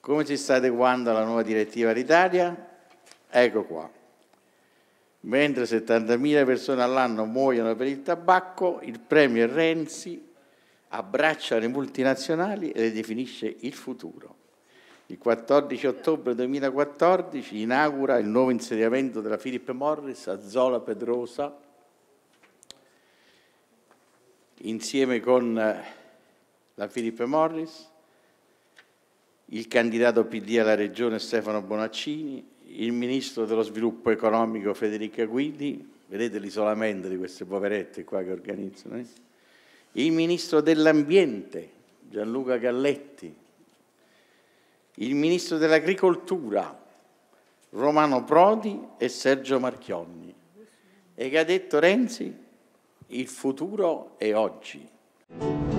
Come si sta adeguando la nuova direttiva d'Italia? Ecco qua. Mentre 70.000 persone all'anno muoiono per il tabacco, il Premier Renzi abbraccia le multinazionali e le definisce il futuro. Il 14 ottobre 2014 inaugura il nuovo insediamento della Philip Morris a Zola Pedrosa insieme con eh, la Philip Morris il candidato PD alla regione Stefano Bonaccini, il ministro dello sviluppo economico Federica Guidi, vedete l'isolamento di queste poverette qua che organizzano, eh? il ministro dell'ambiente Gianluca Galletti, il ministro dell'agricoltura Romano Prodi e Sergio Marchionni. E che ha detto Renzi? Il futuro è oggi.